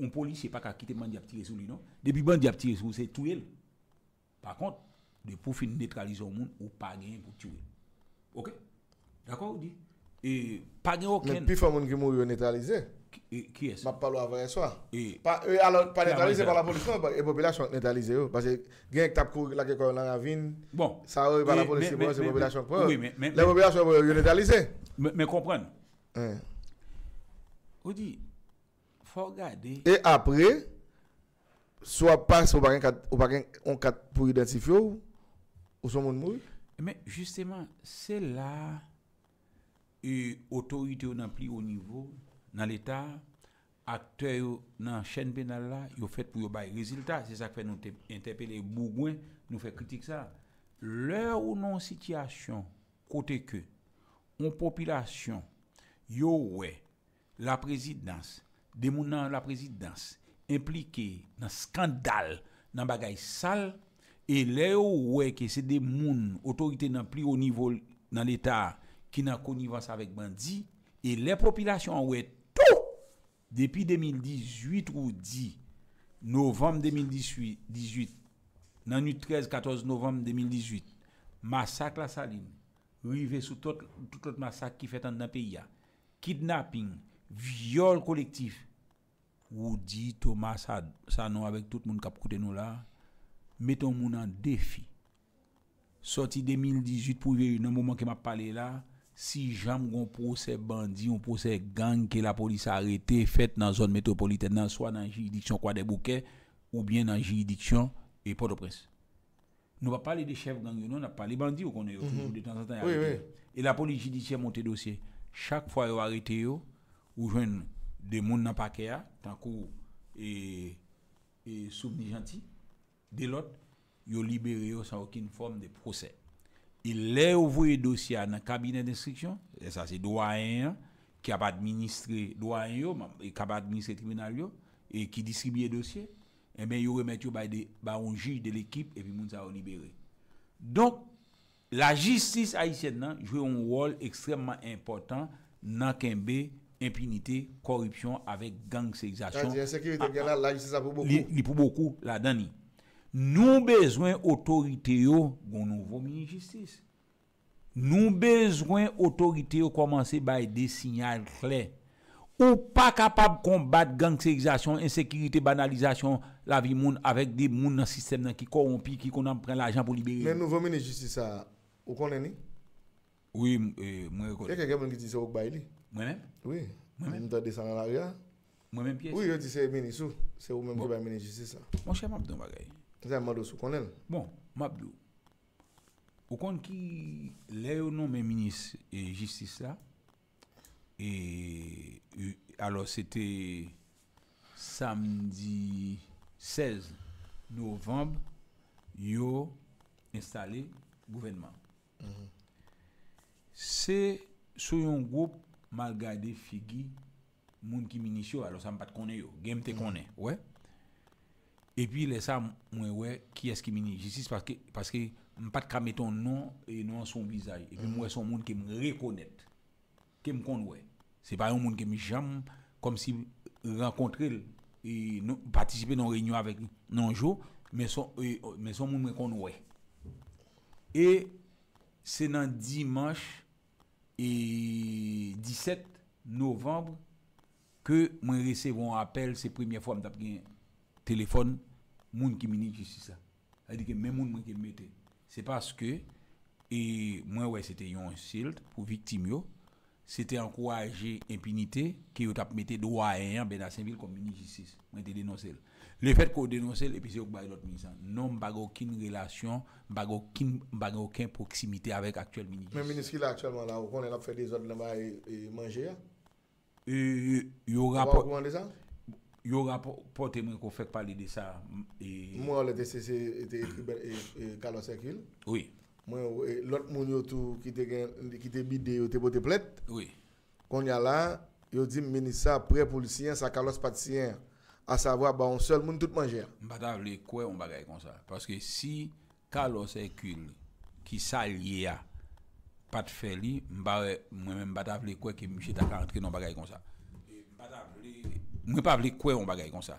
on, policier pas capable qui te mandié à tirer sur lui non Depuis bandi a tirer sur c'est tuer. Par contre, de pour finir neutraliser le monde ou pas gagner pour tuer. OK D'accord dit et pas aucun. Mais puis, il y a mourir neutralisé. Qui, qui est-ce Je parle avant soir. alors, pas neutralisé par la police, Les populations population neutralisée. Parce que, quelqu'un qui tape couru là, qui dans la ravine, bon. ça par la police, c'est la population. Oui, mais. La population neutralisée. Mais comprendre. dit, faut regarder. Et après, soit passe au cadre pour identifier ou son monde mourir. Mais justement, c'est là et autorité au plus haut niveau dans l'État, acteurs dans la chaîne pénale là, ils ont fait pour des résultats. C'est ça qui fait nous interpeller Bouguin nous fait critique ça. L'heure ou non situation, côté que, en population, yo ouais, la présidence, des dans la présidence, impliqués dans scandale, dans bagay sale, et l'heure ouais que c'est des moun, autorité dans plus haut niveau dans l'État, ki nan konivans avek bandi, e le propilasyon wè tou, depi 2018, ou di, novem 2018, nan yu 13-14 novem 2018, masak la salim, rive sou tout lot masak ki fetan nan peyi ya, kidnapping, viole kolektif, ou di, sa nan avek tout moun kap koute nou la, meton moun an defi, soti 2018, pou yu nan mouman ke ma pale la, si jamais on procès bandit, on procès gang que la police a arrêté, fait dans la zone métropolitaine, soit dans la juridiction de des bouquets, ou bien dans la juridiction et port au presse Nous ne parlons pas parler des chefs gang, nous, on a parlé bandits, qu'on est mhm. de temps en temps. Et la police judiciaire monte dossier. Chaque fois que ont arrêté, ou des gens dans le paquet, tant que et, et gentil, de l'autre, ils ont libéré sans aucune forme de procès. il lè ouvouye dosye nan kabine destriksyon, e sa se doa en, ki ap administre doa en yo, e kap administre kriminal yo, e ki distribye dosye, e eh ben yo remet yo ba on juj de l'ekip, e pi moun sa ou libere. Donk, la jistis ah, a Yisye nan, jouye un wol ekstremman important, nan kenbe, impunite, korupsyon, avek gang seksasyon. La jistis a pou boku. Li pou boku la dani. Nou bezwen otorite yo Gon nou vomi ni jistis Nou bezwen otorite yo Komanse bay de sinyal flè Ou pa kapab Kombat gangsterizasyon Insekirite banalizasyon La vi moun avèk de moun nan sistem nan ki korompi Ki konan pren l'ajan pou liberi Men nou vomi ni jistis sa Ou konen ni? Ouye mwen rekode Mwen mwen piye Mwen mwen piye Zè mwadou sou konen. Bon, mwadou. Ou kon ki leyo non men minis e jistisa e alo se te samdi 16 novemb yo installe gouvernement. Se sou yon goup malgade figi moun ki minis yo, alo sam pat konen yo, gemte konen. Ou e? E pi lè sa mwen wè ki eski mini jesis paske m pat kame ton nou e nou an son bizaj. E pi mwen son moun ke m rekonèt. Ke m kon wè. Se pa yon moun ke m jam kom si m renkontre e m patisipe nan renyo avèk nan jo mè son moun m rekon wè. E se nan dimanj e 17 novembre ke m wè se wè an apel se premye fòm tap genye Telefon moun ki mini jistisa. Adike men moun moun ki mette. Se paske, e mwen wè se te yon silt pou viktim yo, se te an kou aje impinite ki yo tap mette do a en yon ben a sen vil kon mini jistisa. Mwen te denosel. Le fèt kon denosel epi se yon kwa yon lot minisan. Non bago kin relasyon, bago kin bago kin proksimite avèk aktuel mini jistisa. Men minis ki la aktuel man la, wè kon en ap fè de zon lèman yon manje ya? E, yon rapor... Yo rapote men kon fèk palide sa Moi wè de sè sè Kalon Sèkül Lòt moun yo tou Ki te bid de yo te bote plèt Kon nye la Yo di meni sa pre policyen Sa kalon patisien A sa vwa ba on sèl moun tout manjè Mwen batav lè kwe mw bagay kon sa Paske si kalon Sèkül Ki sa liye a Pat fè li Mwen batav lè kwe ki mwen chè takar Keno bagay kon sa Mwen pa avle kwen yon bagay kon sa.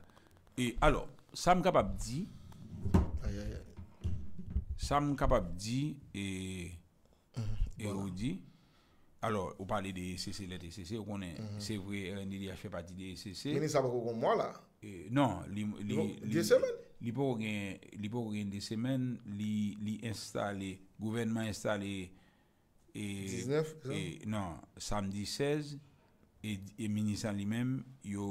E alo, sa m kapap di, sa m kapap di, e, mhm. e ou di, alo, ou pale de ECC, let ECC, ou konen, se vwe, an di li a fwe pati de ECC. Meni sa vwe kon mwa la? Non, di semen? Li pou kon gen, li pou kon gen di semen, li installe, gouvenman installe, 19? Non, samdi 16, 17, E, e menisan li men, yo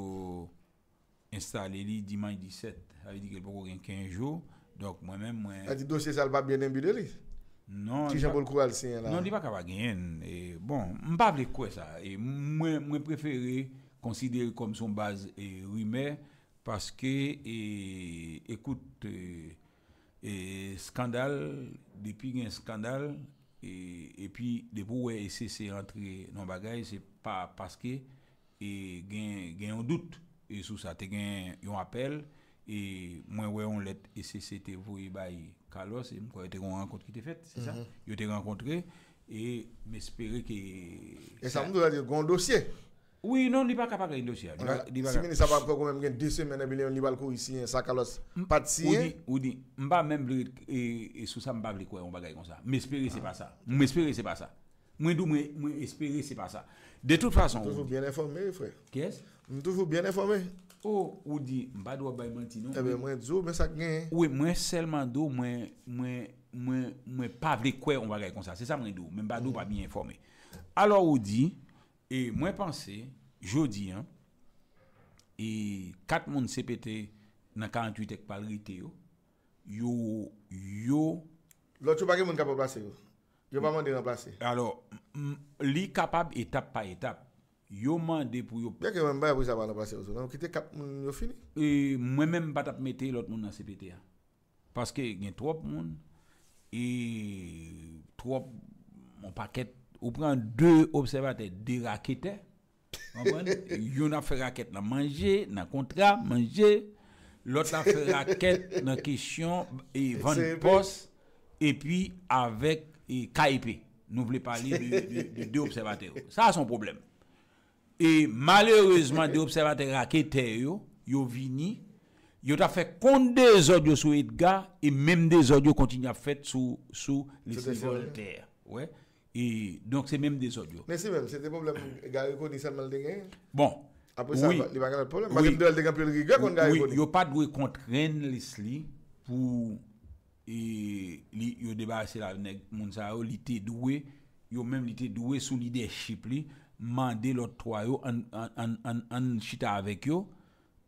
installe li diman 17. Avè di gen pou gen 15 jou, dok mwen men mwen... Adi dosye sal pap genen bi de li? Non, di pa ka va genen. Non, bon, m pap li kwe sa. Mwen preferi konsidere kom son baz rime, paske, ekout, euh, skandal, depi gen skandal, E, e pi, de pou wè esese rentre nan bagay, se pa paske e gen yon dout. E sou sa te gen yon apel. E mwen wè yon let esese te vwoy bay kalos, e mwen kwa yote yon renkontre ki te fet, se sa. Mm-hmm. Yote renkontre, e mespere ki... E sa moun kwa zade yon dosye. Oui, non, il n'est pas capable de dossier. Si le pas pas même 2 semaines, il n'y a pas ici, un hein, sac à l'os. Pas de dit, ne même et sous ça, je ne vais pas comme ça. Mais espérer, ah. pas ça. Mais espérer, pas ça. Moi, je espérer, ce n'est pas ça. De toute façon. Toujours bien informé, frère. Qu'est-ce Toujours bien informé. Oh, ou dit, je ne dois pas Eh bien, moi, je mais ça gagne. Hein. Oui, moi seulement, je ne pas quoi on va comme ça. C'est ça, je ne pas bien informé. Alors, ou dit. Et moi, je pense pensé, jeudi, hein, et 4 personnes CPT dans 48 avec parité, yo, yo, yo. L'autre, pas quelqu'un capable de remplacer. Yo pas demandé remplacer. Alors, li capable étape par étape. Yo mandé pour yo. Bien que même pas pour ça va remplacer aussi. Non, quitter 4 yo fini. Et moi même pas mettre l'autre monde dans CPT. Hein. Parce que il y a trop de monde et trop de paquet ou prend deux observateurs, deux raquettes. Yon a fait raquette dans manger, dans contrat, manger. L'autre a fait raquette dans question et vendre poste. Et puis avec KIP. Nous voulons parler de, deux observateurs. Ça, a son problème. Et malheureusement, deux observateurs raquettaires, ils Vini, venus, Ils fait compte des audios sur Edgar et même des audios continuent à faire sur, les Voltaire. Ouais. E donk se menm de so diyo. Ne se menm, se te problem, gare kodi san mal de gen? Bon. Apo sa li bagan al problem. Mwakim do al de gen plen ki gwe kon gare kodi. Yo pat dwe kontren lis li pou li yo debase la vnek moun sa yo li te dwe, yo menm li te dwe sou lide ship li mande lot toyo an chita avek yo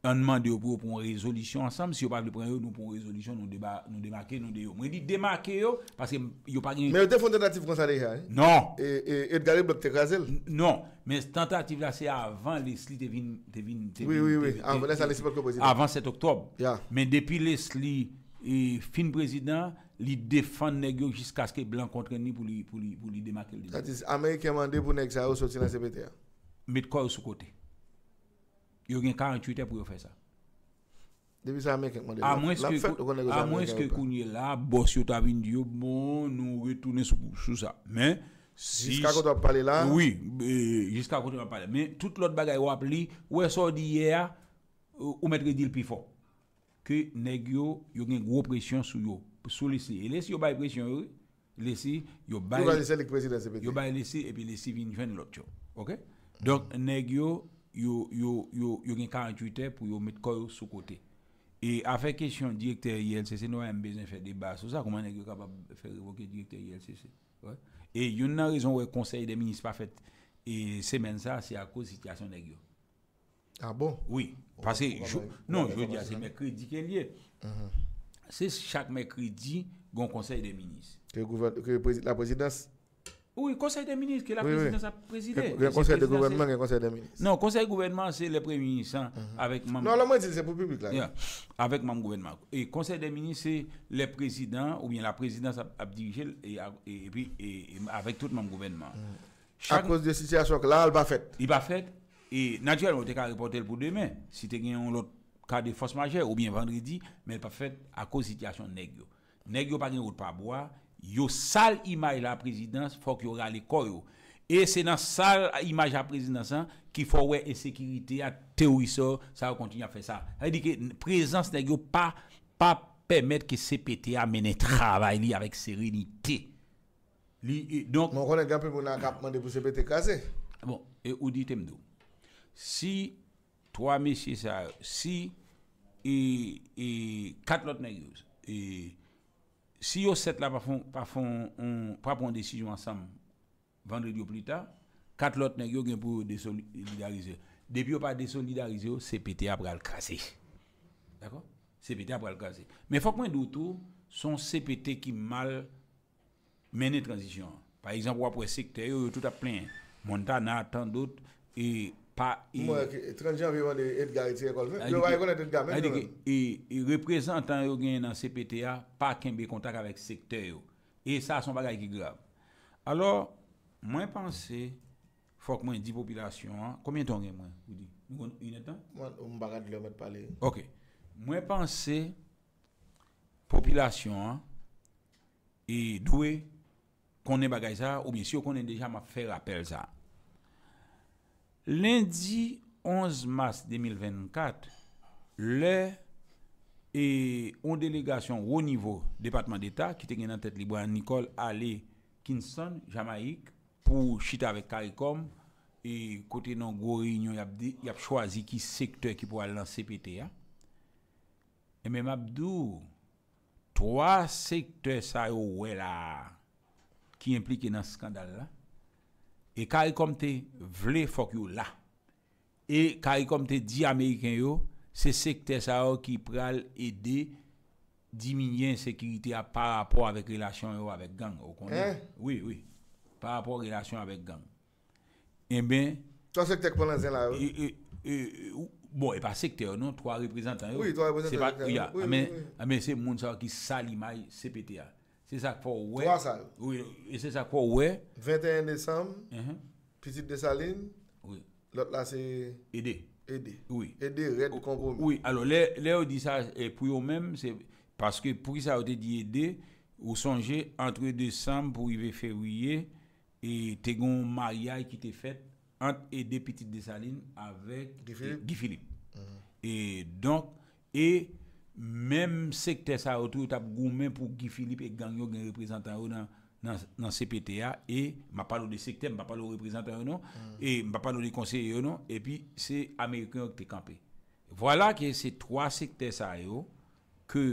on demande pour pour une résolution ensemble si on parle de prendre nous pour une résolution nous débat nous démarquer nous déo moi dit démarquer yo parce pas Mais vous tentative comme ça déjà. Hein? Non. Et et Edgar bloc t'écraser. Non, mais tentative là c'est avant Leslie devine devine Oui oui oui, avant ça président. Avant 7 octobre. Mais depuis Leslie et fin président li défend jusqu'à ce que blanc contre ni pour lui pour lui pour lui démarquer. C'est-à-dire américain mandé pour nèg ça sortir dans CPTA. de quoi sous côté Yo gen karantuitè pou yo fè sa. De vi sa amèkèk man. A mwen s'ke kounye la, boss yo tabin diyo, bon, nou retounè sou sa. Jiska koutou ap pale la. Oui, jiska koutou ap pale. Men, tout l'ot bagay wap li, wè sò di yè, ou mètre dil pi fò. Ke neg yo, yo gen gros presyon sou yo. Sou lisi. E lisi yo bay presyon yo, lisi, yo bay... Yo bay lisi, epi lisi vin jwen lòt yo. Ok? Donk, neg yo... Il y a 48 heures pour mettre le corps sous côté. Et avec question directeur ILCC nous avons besoin de faire des débat sur ça comment est-ce capable de faire révoquer directeur ILCC. Et il y a une raison où le conseil des ministres pas fait et semaine ça c'est à cause de la situation des Ah bon Oui, oh, parce que non, je veux dire c'est mercredi qu'il est a. Mhm. C'est chaque mercredi qu'on conseil des ministres. la présidence oui, conseil des ministres que la présidence a présidé. Le, conseil de gouvernement et le conseil des ministres. Non, conseil gouvernement, c'est le premier ministre hein, mhm. avec Non, là, moi, c'est pour le public. Là. avec mon gouvernement. Et conseil des ministres, c'est le président ou bien la présidence a, a dirigé et, et, avec tout mon gouvernement. Mhm. À cause de la situation là, elle va faire. Il va faite. Et naturellement, tu as reporter pour demain. Si tu as un autre cas de force majeure ou bien vendredi, mais elle pas fait à cause de la situation nègre. n'a pas de route pas bois yo sale image la présidence faut qu'il y aura les et c'est dans sale image la présidence hein, qu'il faut ouais insécurité à terroriste ça continue à faire ça ça veut dire que présence n'est pas pas permettre que CPT amène travail avec sérénité donc mon collègue un peu pour CPT casé bon et ou dit si trois messieurs ça si et et quatre autres et si vous êtes là pa fon, on, vendredi ou plus tard, quatre autres nèg yo gen pou désolidariser. Depuis yo pas désolidariser, CPT après le casser. D'accord CPT après le casser. Mais faut que ce sont son CPT qui mal la transition. Par exemple, le secteur tout à plein Montana tant d'autres et pa yi... Yi reprezentan yo gen nan CPTA pa kenbe kontak avek sekte yo. E sa son bagay ki grav. Alo, mwen panse fok mwen di popilasyon an, komyen ton gen mwen? Yon netan? Ok. Mwen panse popilasyon an e dwe konen bagay za ou mwen si yo konen deja ma fer apel za. Lundi 11 mars 2024, le et une délégation au niveau département d'État qui était en tête libre Nicole Allé Kinson, Jamaïque, pour chiter avec CARICOM et côté non gros réunion, il a choisi qui secteur qui pourra lancer PTA. Et même Abdou, trois secteurs ça ouais là qui impliquent dans ce scandale là E kari kom te vle fok yo la, e kari kom te di Ameriken yo, se sekte sa yo ki pral ede diminyen sekirite a par rapport relasyon yo avèk gang. Eh? Oui, oui, par rapport relasyon avèk gang. E eh mwen... To sekte kon lanzen la yo? E, e, e, bon, e pa sekte yo, non? To a reprezentan yo? Oui, to a reprezentan yo. A men se moun sa yo ki sali may sepete ya. C'est ça pour ouais. Oui, et c'est ça pour ouais. 21 décembre, uh-huh. Petite Dessaline. Oui. L'autre là, c'est. Aider. Aider. Oui. Aider, Red o, oh, Oui, alors, là, on dit ça et pour eux-mêmes, c'est parce que pour ça, on dit aider, vous songez entre décembre pour arriver février, et t'es un mariage qui t'est fait entre Aider Petite Dessaline avec Guy Philippe. Mm-hmm. Et donc, et Mem sekte sa yo tou tap goun men pou ki Filip ek gang yo gen reprezentan yo nan CPTA E ma palo de sekte, ma palo de reprezentan yo nan hmm. E ma palo de konseye yo nan E pi se Amerikanyan yo ki te kampe Vwala ki se 3 sekte sa yo Ke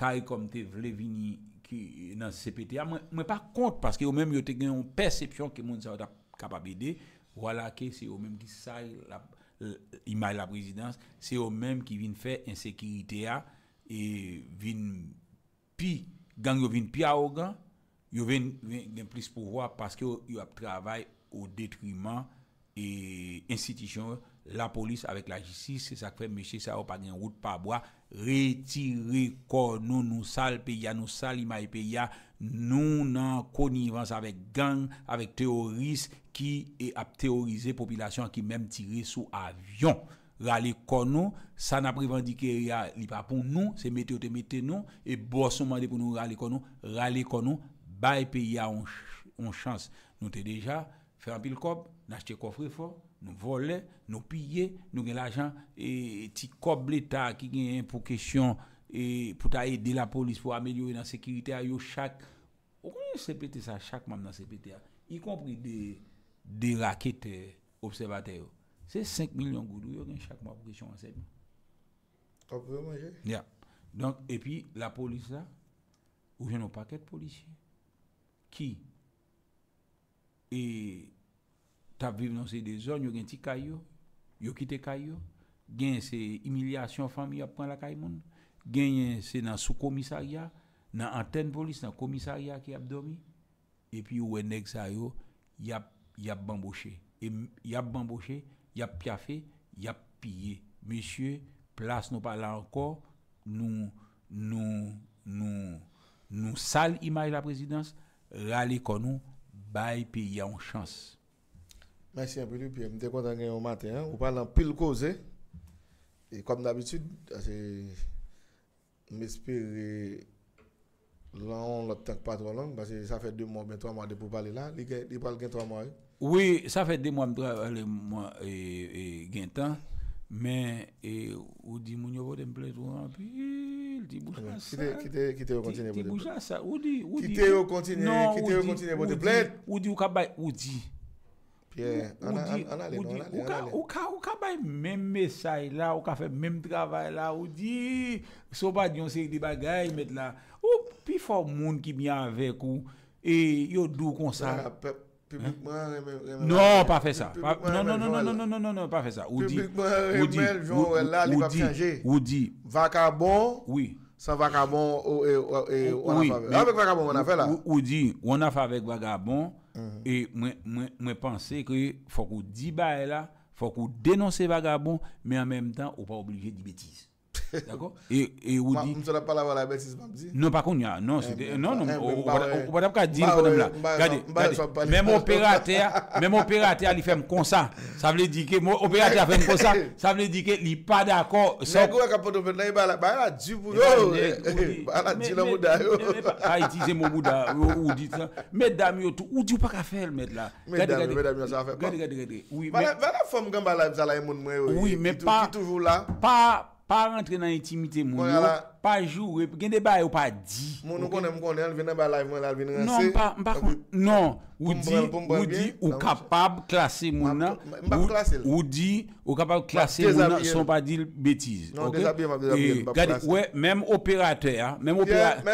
kaye kom te vle vini ki nan CPTA Mwen pa kont paske yo men yo te gen yon persepsyon ki moun sa yo tap kapabide Vwala ki se yo men ki sa yo la... Euh, imay la prezidans, se yo menm ki vin fè ensekirite a, e vin pi, gang yo vin pi a ogan, yo vin gen plis pou wap, paske yo ap travay ou detriman, e insitijon, la polis avek la jisis, se sakwe meche sa wap adyen wout pa wap, retiri kor nou nou sal pe ya nou sal imay pe ya, Nou nan konivans avèk gang, avèk teoris ki ap teorize popilasyon ki mèm tire sou avyon. Rale kon nou, sa nan prevandike ya li pa pou nou, se mete ou te mete nou, e bò son mande pou nou rale kon nou, rale kon nou, bay pe ya on chans. Nou te deja, fer an pil kop, nan chete kofre fo, nou vole, nou pye, nou gen l'ajan, eti kop leta ki gen pou kesyon. E pou ta edi la polis pou amelyou nan sekirite a yo chak ou kon yon sepete sa chak man nan sepete a yi kompri de rakete observate yo se 5 milyon goudou yo gen chak mwen apresyon ansebi ya, donk epi la polis la ou gen nou paket polis ki e ta viv nan se de zon yo gen ti kayo yo kite kayo gen se emilyasyon fami apren la kaymoni gagné c'est dans sous commissariat dans antenne police dans commissariat qui a dormi et puis ou nèg il y a y a bamboché et y a bamboché y a piafé y a pillé monsieur place nous pas encore nous nous nous nous sale image la présidence râler nous bail a une chance Merci un peu, puis Je suis content de vous matin. On parlez en pile causé. Et comme d'habitude, c'est Mespiri, lan, lò tèk pa tro lan, basè sa fè dè mòm ben tò mòm dè pou pale la, li pale gen tò mòm e. Oui, sa fè dè mòm dòm ale mòm e gen tan, men e ou di moun yo vò de mplejt wò anpil, di bouja sa. Ki te yo kontine vò de plèd. Di bouja sa, ou di, ou di. Ki te yo kontine, ki te yo kontine vò de plèd. Ou di, ou di, ou di. Ou di, ou non, di, ou ka, ou ka bay mem mesay la, ou ka fe mem travay la, ou di, soba di yon sey di bagay met la. Ou pi fok moun ki mi anvek ou, e yon dou konsal. Ah, non, pa fe sa. Non, non, non, non, non, non, non, non, pa fe sa. Ou di, ou di, ou di. Vakabon, sa vakabon, ou di, ou di, ou di, ou di, ou di. E mwen panse ki fok ou di baye la, fok ou denonse vagabon, me an menm tan ou pa oblige di betise. D'accord Et pas la bêtise Non pas eh, non non eh, oh, bah on pas dire bah là. Bah regardez. Même opérateur, même opérateur il fait comme ça. Ça veut dire que mon opérateur fait comme ça, ça veut dire qu'il n'est pas d'accord. C'est quoi qu'a pas ou tu pas mettre là. Oui mais la Oui mais pas toujours là. Pas pas rentrer dans l'intimité mon pas jouer gain débat ou pas dit mon nous connaît non pas non ou dit ou dit ou capable classer mon ou dit ou capable classer mon son pas dit bêtise OK regardez ouais même opérateur hein, même opérateur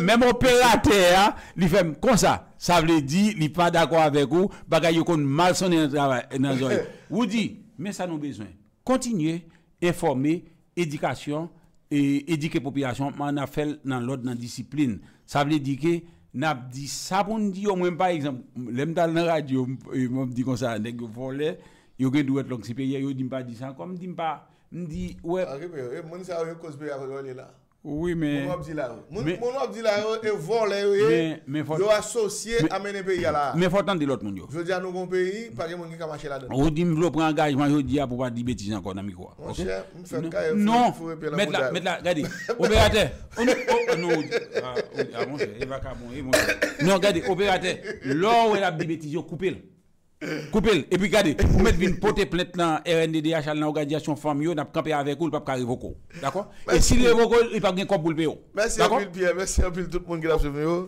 même hein, opérateur il fait comme ça ça veut dire il pas d'accord avec vous bagaille qu'on mal sonner dans travail dans ou dit mais ça nous besoin continuer informer éducation et éduquer population, on a fait dans l'ordre, dans la discipline. Ça veut dire que n'a dit ça pour nous dire, moi, par exemple, l'aime dans la radio, on dit comme ça, nèg volé, yo gen doit yo dit pas dit ça, comme dit pas, me dit ouais. ça ah, cause là. Moun wop di la yo e vol e yo yo asosye amene peyi ala. Mwen fotan de lot moun yo. Vyo di anou goun peyi, pake moun ki kamache la de. Ou di mvlo prengajman yo di ap wap di betijan kwa nami kwa. Mwen che, mwen sa kaya fwepen la moudan. Mwen la, mwen la, gade, operate, lò wè la bi betijan koupe lè. coupez Et puis regardez, vous mettez une portée pleine dans RNDDH, dans l'organisation femme, vous n'avez camper avec vous, vous n'avez au coup. D'accord Et si vous révoquez, il n'y a pas de compte le Merci à Pierre, merci à tout le monde qui a suivi.